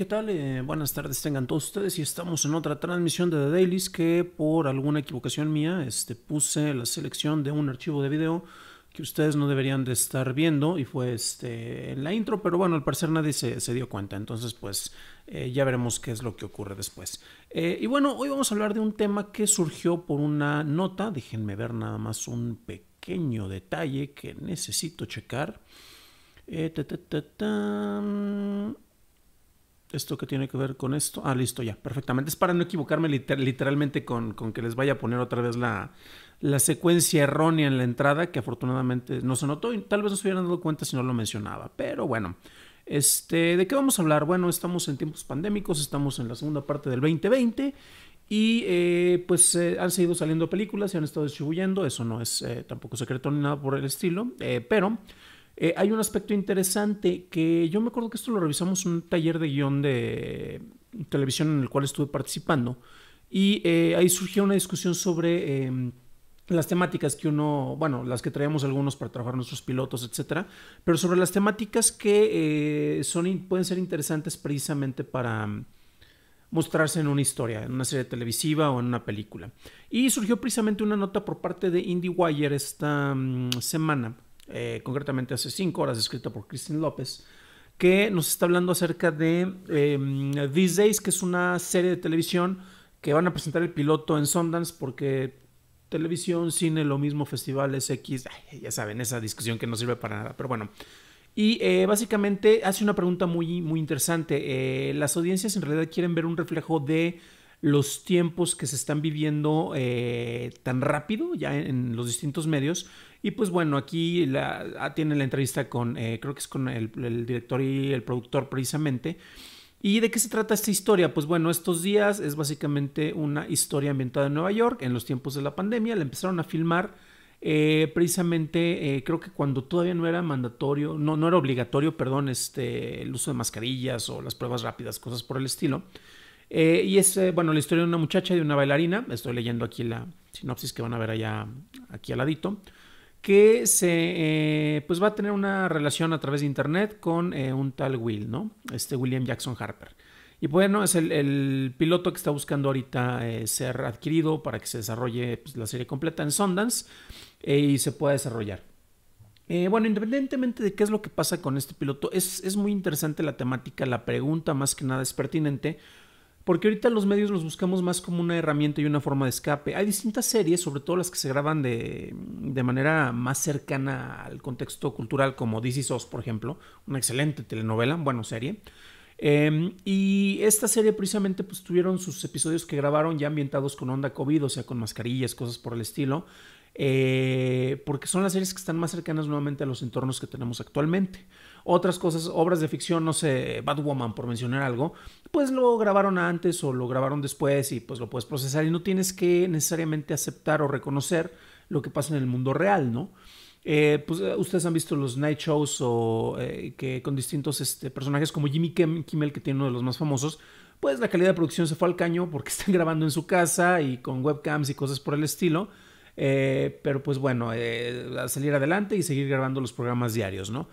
¿qué tal? Eh, buenas tardes tengan todos ustedes y estamos en otra transmisión de The Dailys que por alguna equivocación mía este, puse la selección de un archivo de video que ustedes no deberían de estar viendo y fue este, en la intro, pero bueno, al parecer nadie se, dio cuenta, entonces pues eh, ya veremos qué es lo que ocurre después. Eh, y bueno, hoy vamos a hablar de un tema que surgió por una nota, déjenme ver nada más un pequeño detalle que necesito checar esto que tiene que ver con esto. Ah, listo, ya, perfectamente. Es para no equivocarme literalmente con, que les vaya a poner otra vez la, la, secuencia errónea en la entrada, que afortunadamente no se notó y tal vez no se hubieran dado cuenta si no lo mencionaba. Pero bueno, este, ¿de qué vamos a hablar? Bueno, estamos en tiempos pandémicos, estamos en la segunda parte del 2020. Y eh, pues eh, han seguido saliendo películas, y han estado distribuyendo, eso no es eh, tampoco secreto ni nada por el estilo, pero eh, hay un aspecto interesante que yo me acuerdo que esto lo revisamos en un taller de guión de televisión en el cual estuve participando y eh, ahí surgió una discusión sobre em, las temáticas que uno, bueno, las que traíamos algunos para trabajar nuestros pilotos, etcétera, pero sobre las temáticas que eh, son, pueden ser interesantes precisamente para em, mostrarse en una historia, en una serie televisiva o en una película. Y surgió precisamente una nota por parte de IndieWire esta mm, semana eh, concretamente hace cinco horas, escrita por Cristian López, que nos está hablando acerca de em, These Days, que es una serie de televisión que van a presentar el piloto en Sundance porque televisión, cine, lo mismo, festivales X, ya saben, esa discusión que no sirve para nada, pero bueno. Y eh, básicamente hace una pregunta muy, muy interesante. Eh, las audiencias en realidad quieren ver un reflejo de los tiempos que se están viviendo tan rápido ya en, los distintos medios, y pues bueno, aquí la, ah, tiene la entrevista con, eh, creo que es con el, director y el productor precisamente. ¿Y de qué se trata esta historia? Pues bueno, estos días es básicamente una historia ambientada en Nueva York en los tiempos de la pandemia. La empezaron a filmar eh, precisamente, eh, creo que cuando todavía no era mandatorio, no, no era obligatorio, perdón, este, el uso de mascarillas o las pruebas rápidas, cosas por el estilo. y es, bueno, la historia de una muchacha y de una bailarina. Estoy leyendo aquí la sinopsis que van a ver allá, aquí al ladito que se, eh, pues va a tener una relación a través de internet con eh, un tal Will, ¿no? Este William Jackson Harper. Y bueno, es el, piloto que está buscando ahorita eh, ser adquirido para que se desarrolle pues, la serie completa en Sundance y se pueda desarrollar. bueno, independientemente de qué es lo que pasa con este piloto, es, es muy interesante la temática, la pregunta más que nada es pertinente porque ahorita los medios los buscamos más como una herramienta y una forma de escape. Hay distintas series, sobre todo las que se graban de, manera más cercana al contexto cultural, como This Is por ejemplo, una excelente telenovela, bueno, serie. Em, y esta serie precisamente pues tuvieron sus episodios que grabaron ya ambientados con onda COVID, o sea, con mascarillas, cosas por el estilo, eh, porque son las series que están más cercanas nuevamente a los entornos que tenemos actualmente. Otras cosas, obras de ficción, no sé, Batwoman, por mencionar algo, pues lo grabaron antes o lo grabaron después y pues lo puedes procesar y no tienes que necesariamente aceptar o reconocer lo que pasa en el mundo real, ¿no? Eh, pues eh, ustedes han visto los night shows o eh, que con distintos este, personajes como Jimmy Kimmel, que tiene uno de los más famosos, pues la calidad de producción se fue al caño porque están grabando en su casa y con webcams y cosas por el estilo. pero pues bueno, salir adelante y seguir grabando los programas diarios, ¿no?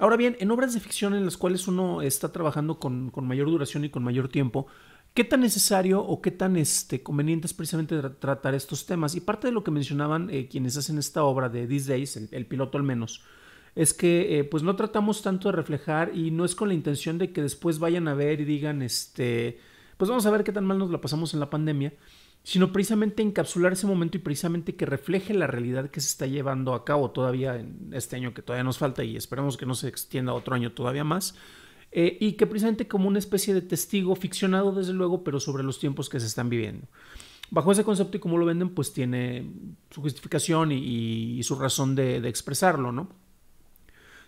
Ahora bien, en obras de ficción en las cuales uno está trabajando con, mayor duración y con mayor tiempo, ¿Qué tan necesario o qué tan este, conveniente es precisamente tratar estos temas? Y parte de lo que mencionaban eh, quienes hacen esta obra de These Days, el, piloto al menos, es que eh, pues no tratamos tanto de reflejar y no es con la intención de que después vayan a ver y digan, este, pues vamos a ver qué tan mal nos la pasamos en la pandemia, sino precisamente encapsular ese momento y precisamente que refleje la realidad que se está llevando a cabo todavía en este año que todavía nos falta y esperemos que no se extienda otro año todavía más. Eh, y que precisamente como una especie de testigo ficcionado desde luego, pero sobre los tiempos que se están viviendo. Bajo ese concepto y cómo lo venden, pues tiene su justificación y, su razón de expresarlo, ¿no?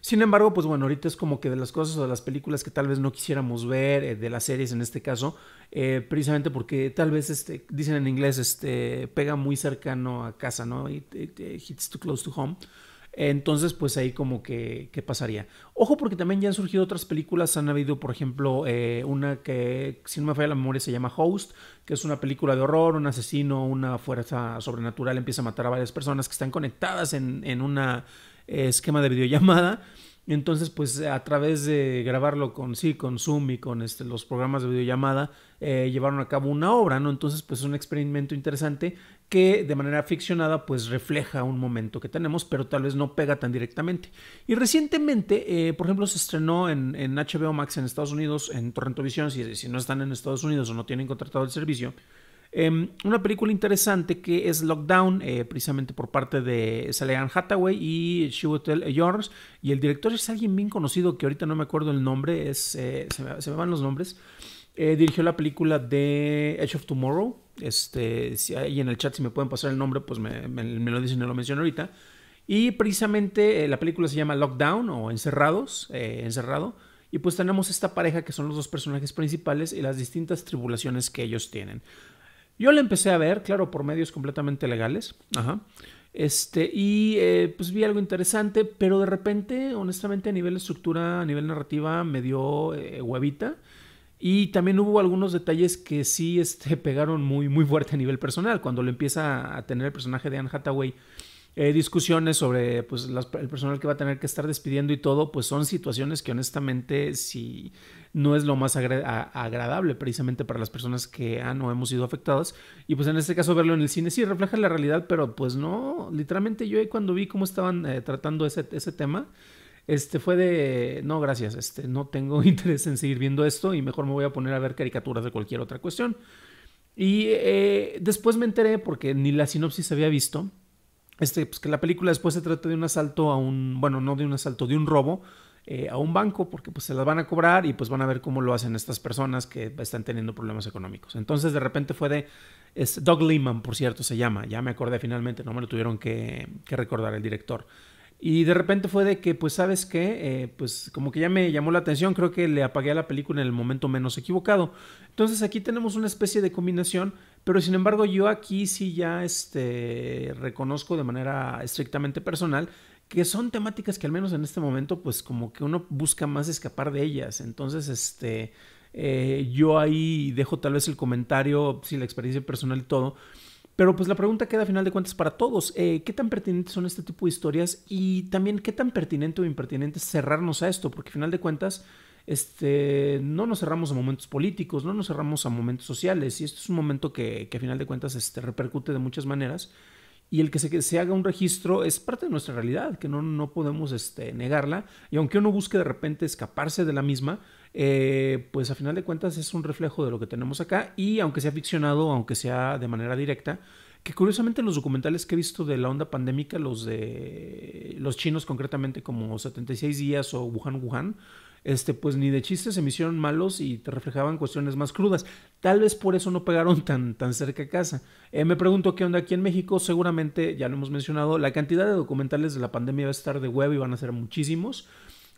Sin embargo, pues bueno, ahorita es como que de las cosas o de las películas que tal vez no quisiéramos ver, eh, de las series en este caso, eh, precisamente porque tal vez, este, dicen en inglés, este, pega muy cercano a casa, ¿no? hits too close to home. Entonces, pues ahí como que, ¿qué pasaría? Ojo, porque también ya han surgido otras películas. Han habido, por ejemplo, eh, una que, si no me falla la memoria, se llama Host, que es una película de horror, un asesino, una fuerza sobrenatural empieza a matar a varias personas que están conectadas en una eh, esquema de videollamada. Entonces, pues a través de grabarlo con sí, con Zoom y con este, los programas de videollamada, eh, llevaron a cabo una obra, ¿no? Entonces, pues es un experimento interesante que de manera ficcionada, pues refleja un momento que tenemos, pero tal vez no pega tan directamente. Y recientemente, eh, por ejemplo, se estrenó en, HBO Max en Estados Unidos, en Torrentovisión, si, si no están en Estados Unidos o no tienen contratado el servicio, Em, una película interesante que es Lockdown, eh, precisamente por parte de Salehan Hathaway y Shewetel yours Y el director es alguien bien conocido que ahorita no me acuerdo el nombre, es, eh, se, me, van los nombres. Eh, dirigió la película de Edge of Tomorrow. Este, si ahí en el chat si me pueden pasar el nombre, pues me, lo dicen y lo menciono ahorita. Y precisamente la película se llama Lockdown o Encerrados, Encerrado. Y pues tenemos esta pareja que son los dos personajes principales y las distintas tribulaciones que ellos tienen. Yo la empecé a ver, claro, por medios completamente legales. Ajá. Este, y eh, pues vi algo interesante, pero de repente, honestamente, a nivel de estructura, a nivel narrativa, me dio eh, huevita. Y también hubo algunos detalles que sí este, pegaron muy, muy fuerte a nivel personal. Cuando lo empieza a tener el personaje de Anne Hathaway eh, discusiones sobre pues, las, el personal que va a tener que estar despidiendo y todo, pues son situaciones que honestamente si no es lo más agradable precisamente para las personas que han o hemos sido afectadas. Y pues en este caso verlo en el cine sí refleja la realidad, pero pues no, literalmente yo cuando vi cómo estaban eh, tratando ese, ese tema, este fue de, no, gracias, este, no tengo interés en seguir viendo esto y mejor me voy a poner a ver caricaturas de cualquier otra cuestión. Y eh, después me enteré, porque ni la sinopsis había visto, este, pues que la película después se trata de un asalto a un, bueno, no de un asalto, de un robo eh, a un banco, porque pues se las van a cobrar y pues van a ver cómo lo hacen estas personas que están teniendo problemas económicos. Entonces de repente fue de, es Doug Lehman, por cierto, se llama, ya me acordé finalmente, no me lo tuvieron que, recordar el director. Y de repente fue de que, pues, ¿sabes qué? Eh, pues como que ya me llamó la atención, creo que le apagué a la película en el momento menos equivocado. Entonces aquí tenemos una especie de combinación pero sin embargo, yo aquí sí ya este, reconozco de manera estrictamente personal que son temáticas que al menos en este momento, pues como que uno busca más escapar de ellas. Entonces, este, eh, yo ahí dejo tal vez el comentario, si la experiencia personal y todo. Pero pues la pregunta queda a final de cuentas para todos. Eh, ¿Qué tan pertinentes son este tipo de historias? Y también qué tan pertinente o impertinente cerrarnos a esto? Porque a final de cuentas este, no nos cerramos a momentos políticos, no nos cerramos a momentos sociales, y este es un momento que, a final de cuentas este, repercute de muchas maneras, y el que se, haga un registro es parte de nuestra realidad, que no, podemos este, negarla, y aunque uno busque de repente escaparse de la misma, eh, pues a final de cuentas es un reflejo de lo que tenemos acá, y aunque sea ficcionado, aunque sea de manera directa, que curiosamente los documentales que he visto de la onda pandémica, los de los chinos concretamente como 76 días o Wuhan Wuhan, este, pues ni de chistes se me hicieron malos y te reflejaban cuestiones más crudas. Tal vez por eso no pegaron tan, tan cerca a casa. Eh, me pregunto qué onda aquí en México. Seguramente, ya lo hemos mencionado, la cantidad de documentales de la pandemia va a estar de web y van a ser muchísimos.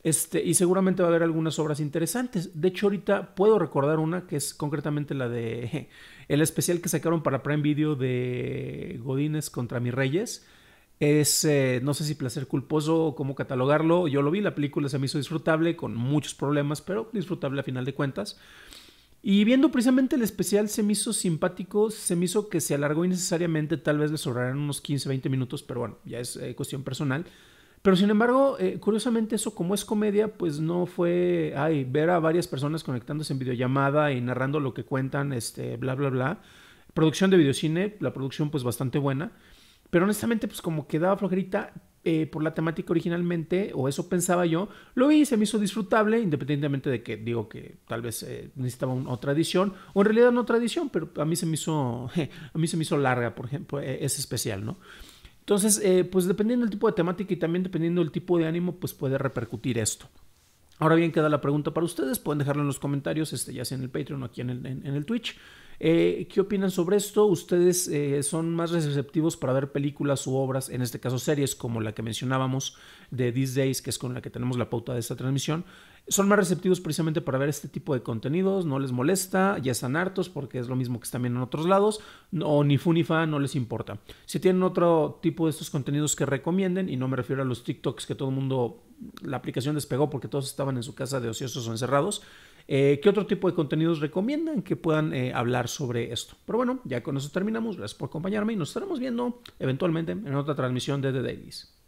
Este, y seguramente va a haber algunas obras interesantes. De hecho, ahorita puedo recordar una que es concretamente la de el especial que sacaron para Prime Video de Godines contra Mis Reyes es, eh, no sé si placer culposo o cómo catalogarlo, yo lo vi, la película se me hizo disfrutable, con muchos problemas, pero disfrutable a final de cuentas. Y viendo precisamente el especial se me hizo simpático, se me hizo que se alargó innecesariamente, tal vez le sobraran unos 15, 20 minutos, pero bueno, ya es eh, cuestión personal. Pero sin embargo, eh, curiosamente eso como es comedia, pues no fue, ay, ver a varias personas conectándose en videollamada y narrando lo que cuentan, este, bla, bla, bla. Producción de videocine, la producción pues bastante buena. Pero honestamente, pues como quedaba flojerita eh, por la temática originalmente, o eso pensaba yo, lo vi y se me hizo disfrutable, independientemente de que digo que tal vez eh, necesitaba una otra edición, o en realidad no otra edición, pero a mí se me hizo, a mí se me hizo larga, por ejemplo, e, es especial, ¿no? Entonces, eh, pues dependiendo del tipo de temática y también dependiendo del tipo de ánimo, pues puede repercutir esto. Ahora bien, queda la pregunta para ustedes. Pueden dejarlo en los comentarios, este, ya sea en el Patreon o aquí en el Twitch. Eh, ¿Qué opinan sobre esto? ¿Ustedes eh, son más receptivos para ver películas u obras, en este caso series como la que mencionábamos de These Days, que es con la que tenemos la pauta de esta transmisión? son más receptivos precisamente para ver este tipo de contenidos, no les molesta, ya están hartos porque es lo mismo que están en otros lados, o ni fu ni fa, no les importa. Si tienen otro tipo de estos contenidos que recomienden, y no me refiero a los TikToks que todo el mundo, la aplicación despegó porque todos estaban en su casa de ociosos o encerrados, eh, ¿Qué otro tipo de contenidos recomiendan que puedan eh, hablar sobre esto? Pero bueno, ya con eso terminamos. Gracias por acompañarme y nos estaremos viendo eventualmente en otra transmisión de The Davis.